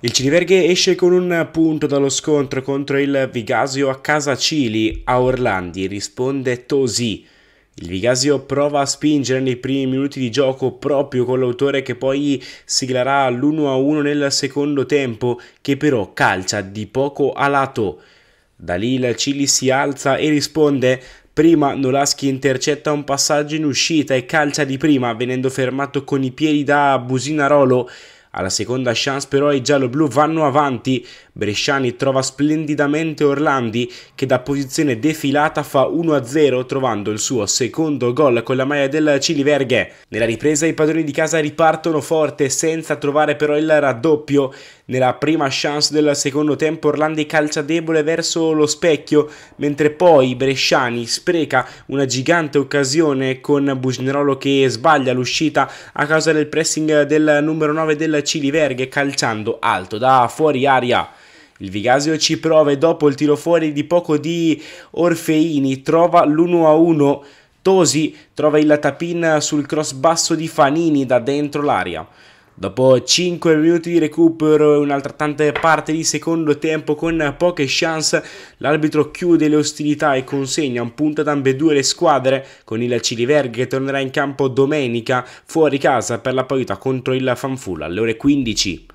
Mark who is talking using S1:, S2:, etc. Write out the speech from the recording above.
S1: Il Ciniverghe esce con un punto dallo scontro contro il Vigasio a casa Cili, a Orlandi risponde Tosi. Il Vigasio prova a spingere nei primi minuti di gioco proprio con l'autore che poi siglerà l'1-1 nel secondo tempo, che però calcia di poco a lato. Da lì il Cili si alza e risponde Prima Nolaschi intercetta un passaggio in uscita e calcia di prima venendo fermato con i piedi da Businarolo. Alla seconda chance però i gialloblu vanno avanti, Bresciani trova splendidamente Orlandi che da posizione defilata fa 1-0 trovando il suo secondo gol con la maglia del Cili Verghe. Nella ripresa i padroni di casa ripartono forte senza trovare però il raddoppio, nella prima chance del secondo tempo Orlandi calcia debole verso lo specchio, mentre poi Bresciani spreca una gigante occasione con Bugnerolo che sbaglia l'uscita a causa del pressing del numero 9 del Cili Verghe calciando alto da fuori aria. Il Vigasio ci prova e dopo il tiro fuori di poco di Orfeini trova l'1-1. Tosi trova il tapin sul cross basso di Fanini da dentro l'aria. Dopo 5 minuti di recupero e un'altrettante parte di secondo tempo con poche chance, l'arbitro chiude le ostilità e consegna un punto ad ambedue le squadre, con il Ciliverg che tornerà in campo domenica fuori casa per la parità contro il Fanful alle ore 15.